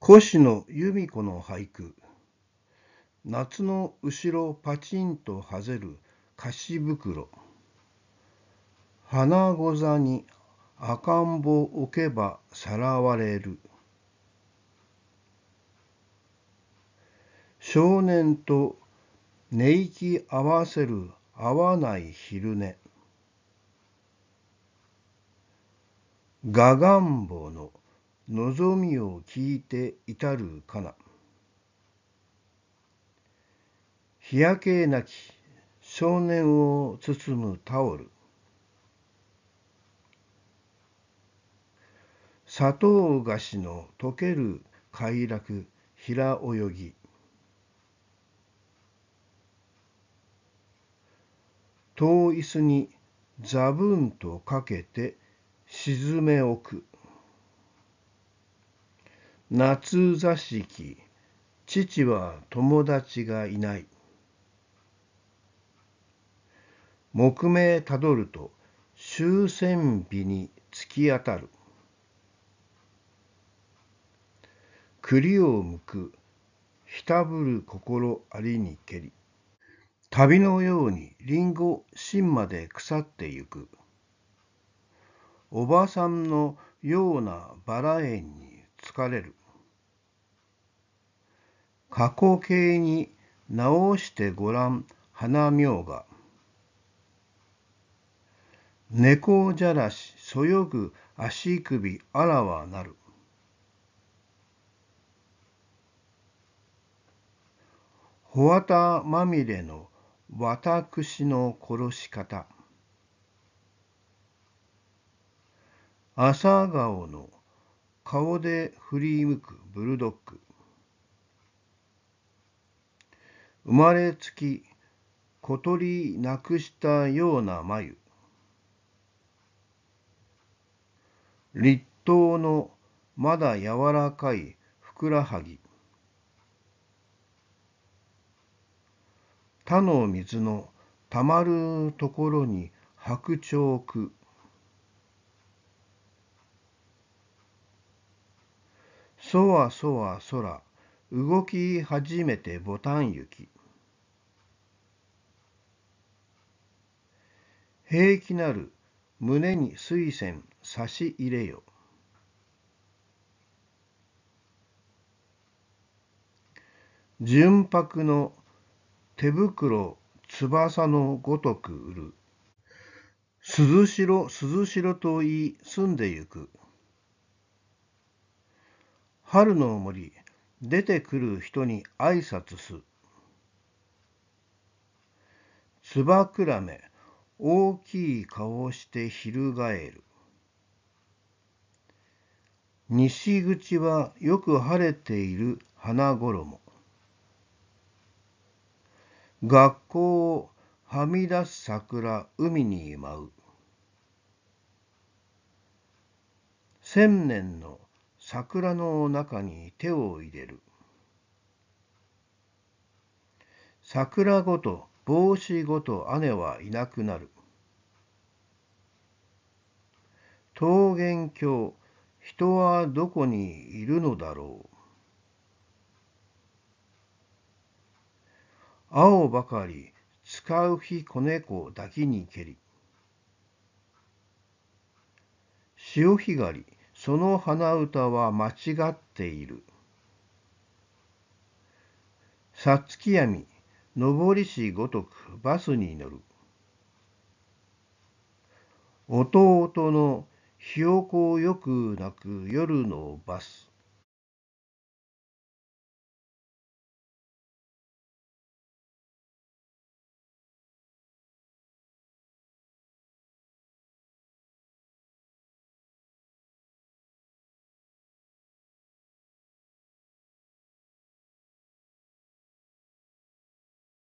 越野由美子の俳句夏の後ろパチンとはぜる菓子袋花ご座に赤ん坊置けばさらわれる少年と寝息合わせる合わない昼寝ガガンボの「望みを聞いて至るかな。日焼けなき少年を包むタオル。砂糖菓子の溶ける快楽平泳ぎ。遠い椅子にザブンとかけて沈め置く。夏座敷父は友達がいない木目たどると終戦日に突き当たる栗をむくひたぶる心ありにけり旅のようにりんご芯まで腐ってゆくおばさんのようなバラ園に疲れる箱形に直してごらん花名が。猫じゃらしそよぐ足首あらわなる。ほわまみれの私の殺し方。朝顔の顔で振り向くブルドッグ。生まれつき小鳥なくしたような眉立冬のまだ柔らかいふくらはぎ他の水のたまるところに白鳥く「そわそわ空動き始めてボタン行き平気なる胸に水仙差し入れよ純白の手袋翼のごとく売る涼白涼ろと言い住んでゆく春の森出てくる人に挨拶す。つばくらめ、大きい顔して翻る。西口はよく晴れている花衣。学校をはみ出す桜海に舞う。千年の桜の中に手を入れる。桜ごと帽子ごと姉はいなくなる。桃源郷、人はどこにいるのだろう。青ばかり、使う日子猫抱きに蹴り。潮干狩り、その花歌は間違っている。さつき闇、上りしごとくバスに乗る。弟のひよこをよく泣く夜のバス。